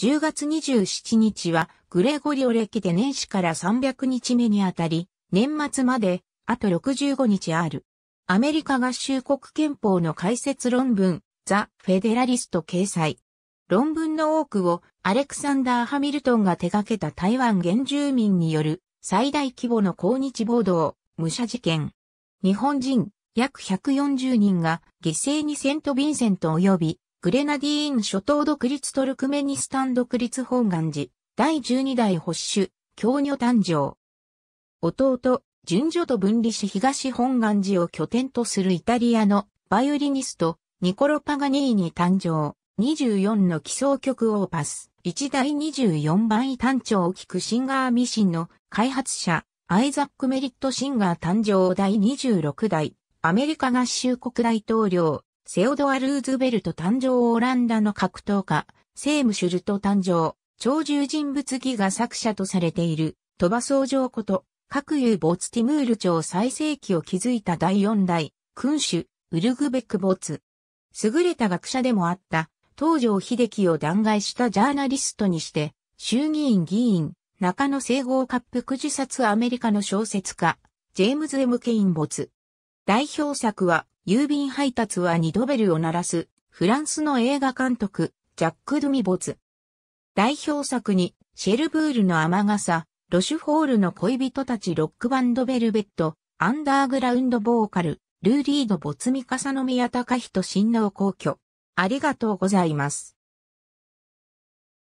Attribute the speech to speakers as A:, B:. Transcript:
A: 10月27日はグレゴリオ歴で年始から300日目にあたり、年末まであと65日ある。アメリカ合衆国憲法の解説論文、ザ・フェデラリスト掲載。論文の多くをアレクサンダー・ハミルトンが手掛けた台湾原住民による最大規模の抗日暴動、武者事件。日本人約140人が犠牲にセント・ヴィンセント及びグレナディーン諸島独立トルクメニスタン独立本願寺、第12代保守、教女誕生。弟、順序と分離し東本願寺を拠点とするイタリアのバイオリニスト、ニコロ・パガニーニ誕生、24の基礎曲オーパス、1代24番単調を聞くシンガーミシンの開発者、アイザック・メリット・シンガー誕生第26代、アメリカ合衆国大統領、セオドア・ルーズベルト誕生オランダの格闘家、セーム・シュルト誕生、超重人物儀が作者とされている、鳥羽総城こと、各有ツ・ティムール朝最盛期を築いた第四代、君主、ウルグベックボツ。優れた学者でもあった、東条秀樹を弾劾したジャーナリストにして、衆議院議員、中野聖合プ腹自殺アメリカの小説家、ジェームズ・エム・ケインボツ。代表作は、郵便配達は二度ベルを鳴らす、フランスの映画監督、ジャック・ドゥミボツ。代表作に、シェルブールの雨傘、ロシュフォールの恋人たちロックバンドベルベット、アンダーグラウンドボーカル、ルーリード・ボツミカサノミヤタカヒト新郎皇居。ありがとうございます。